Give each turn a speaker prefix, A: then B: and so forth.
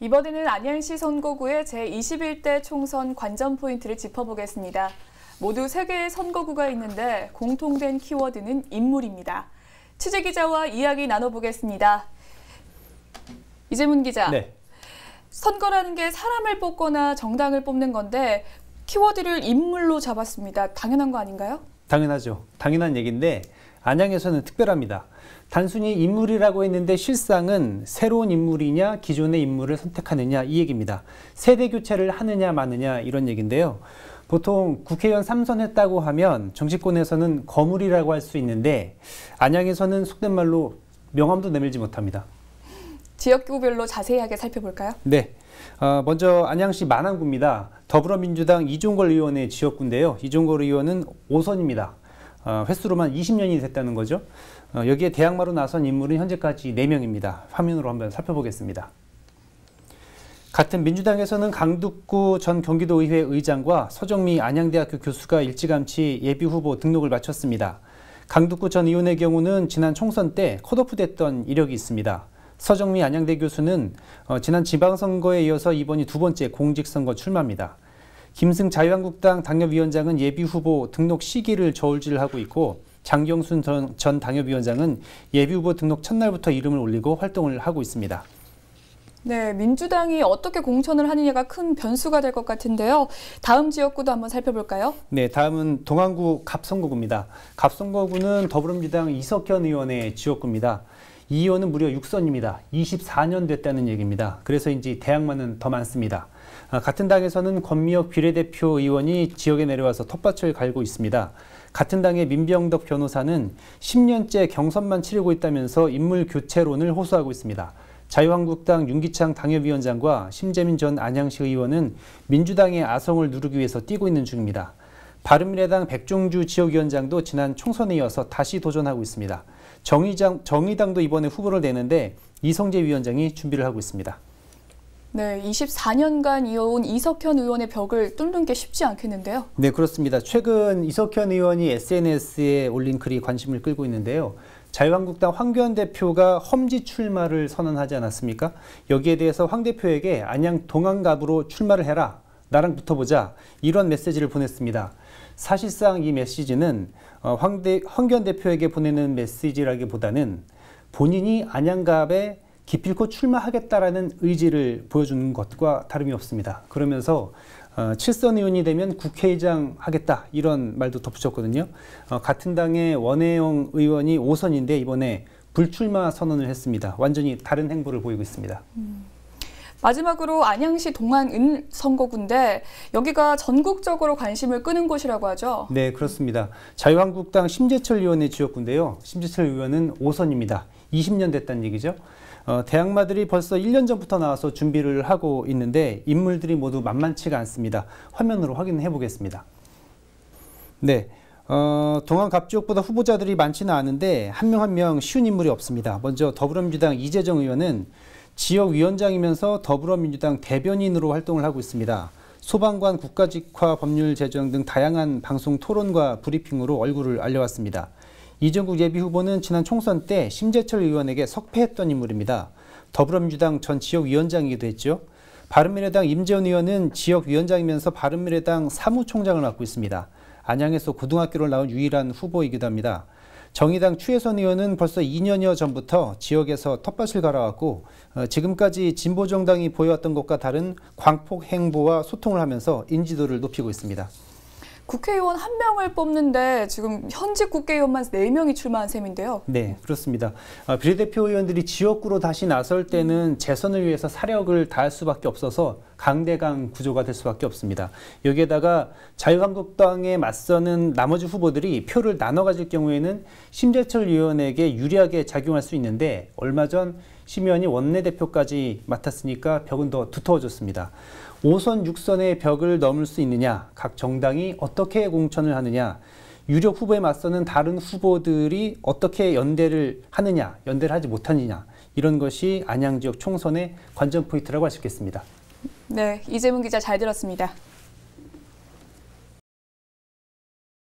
A: 이번에는 안양시 선거구의 제21대 총선 관전 포인트를 짚어보겠습니다. 모두 3개의 선거구가 있는데 공통된 키워드는 인물입니다. 취재기자와 이야기 나눠보겠습니다. 이재문 기자. 네. 선거라는 게 사람을 뽑거나 정당을 뽑는 건데 키워드를 인물로 잡았습니다. 당연한 거 아닌가요?
B: 당연하죠. 당연한 얘기인데 안양에서는 특별합니다. 단순히 인물이라고 했는데 실상은 새로운 인물이냐 기존의 인물을 선택하느냐 이 얘기입니다. 세대 교체를 하느냐 마느냐 이런 얘기인데요. 보통 국회의원 3선 했다고 하면 정치권에서는 거물이라고 할 수 있는데 안양에서는 속된 말로 명함도 내밀지 못합니다.
A: 지역구별로 자세하게 살펴볼까요?
B: 네. 어, 먼저 안양시 만안구입니다. 더불어민주당 이종걸 의원의 지역구인데요. 이종걸 의원은 5선입니다. 어, 횟수로만 20년이 됐다는 거죠. 어, 여기에 대항마로 나선 인물은 현재까지 4명입니다. 화면으로 한번 살펴보겠습니다. 같은 민주당에서는 강두구 전 경기도의회 의장과 서정미 안양대학교 교수가 일찌감치 예비후보 등록을 마쳤습니다. 강두구 전 의원의 경우는 지난 총선 때 컷오프됐던 이력이 있습니다. 서정미 안양대 교수는 어, 지난 지방선거에 이어서 이번이 두 번째 공직선거 출마입니다. 김승 자유한국당 당협위원장은 예비후보 등록 시기를 저울질하고 있고 장경순 전 당협위원장은 예비후보 등록 첫날부터 이름을 올리고 활동을 하고 있습니다.
A: 네, 민주당이 어떻게 공천을 하느냐가 큰 변수가 될 것 같은데요. 다음 지역구도 한번 살펴볼까요?
B: 네, 다음은 동안구 갑선거구입니다. 갑선거구는 더불어민주당 이석현 의원의 지역구입니다. 이 의원은 무려 6선입니다. 24년 됐다는 얘기입니다. 그래서 이제 대항만은 더 많습니다. 아, 같은 당에서는 권미혁 비례대표 의원이 지역에 내려와서 텃밭을 갈고 있습니다. 같은 당의 민병덕 변호사는 10년째 경선만 치르고 있다면서 인물 교체론을 호소하고 있습니다. 자유한국당 윤기창 당협위원장과 심재민 전 안양시 의원은 민주당의 아성을 누르기 위해서 뛰고 있는 중입니다. 바른미래당 백종주 지역위원장도 지난 총선에 이어서 다시 도전하고 있습니다. 정의장, 정의당도 이번에 후보를 내는데 이성재 위원장이 준비를 하고 있습니다.
A: 네, 24년간 이어온 이석현 의원의 벽을 뚫는 게 쉽지 않겠는데요.
B: 네, 그렇습니다. 최근 이석현 의원이 SNS에 올린 글이 관심을 끌고 있는데요. 자유한국당 황교안 대표가 험지 출마를 선언하지 않았습니까? 여기에 대해서 황 대표에게 안양 동안갑으로 출마를 해라. 나랑 붙어보자. 이런 메시지를 보냈습니다. 사실상 이 메시지는 어, 황대, 황교안 대표에게 보내는 메시지라기보다는 본인이 안양갑에 기필코 출마하겠다라는 의지를 보여주는 것과 다름이 없습니다. 그러면서 어, 칠선 의원이 되면 국회의장 하겠다 이런 말도 덧붙였거든요. 어, 같은 당의 원혜영 의원이 5선인데 이번에 불출마 선언을 했습니다. 완전히 다른 행보를 보이고 있습니다.
A: 음. 마지막으로 안양시 동안은 선거구인데 여기가 전국적으로 관심을 끄는 곳이라고 하죠.
B: 네, 그렇습니다. 자유한국당 심재철 의원의 지역구인데요. 심재철 의원은 5선입니다. 20년 됐다는 얘기죠. 어, 대학마들이 벌써 1년 전부터 나와서 준비를 하고 있는데 인물들이 모두 만만치가 않습니다. 화면으로 확인해 보겠습니다. 네. 어, 동안 갑지역보다 후보자들이 많지는 않은데 한 명 한 명 쉬운 인물이 없습니다. 먼저 더불어민주당 이재정 의원은 지역위원장이면서 더불어민주당 대변인으로 활동을 하고 있습니다. 소방관 국가직화 법률 제정 등 다양한 방송 토론과 브리핑으로 얼굴을 알려왔습니다. 이정국 예비 후보는 지난 총선 때 심재철 의원에게 석패했던 인물입니다. 더불어민주당 전 지역위원장이기도 했죠. 바른미래당 임재원 의원은 지역위원장이면서 바른미래당 사무총장을 맡고 있습니다. 안양에서 고등학교를 나온 유일한 후보이기도 합니다. 정의당 추혜선 의원은 벌써 2년여 전부터 지역에서 텃밭을 갈아왔고 어, 지금까지 진보 정당이 보여왔던 것과 다른 광폭 행보와 소통을 하면서 인지도를 높이고 있습니다.
A: 국회의원 한 명을 뽑는데 지금 현직 국회의원만 네명이 출마한 셈인데요.
B: 네, 그렇습니다. 아, 비례대표 의원들이 지역구로 다시 나설 때는 재선을 위해서 사력을 다할 수밖에 없어서 강대강 구조가 될 수밖에 없습니다. 여기에다가 자유한국당에 맞서는 나머지 후보들이 표를 나눠 가질 경우에는 심재철 의원에게 유리하게 작용할 수 있는데 얼마 전심 의원이 원내대표까지 맡았으니까 벽은 더 두터워졌습니다. 5선, 6선의 벽을 넘을 수 있느냐, 각 정당이 어떻게 공천을 하느냐, 유력 후보에 맞서는 다른 후보들이 어떻게 연대를 하느냐, 연대를 하지 못하느냐, 이런 것이 안양 지역 총선의 관전 포인트라고 할 수 있겠습니다.
A: 네, 이재문 기자 잘 들었습니다.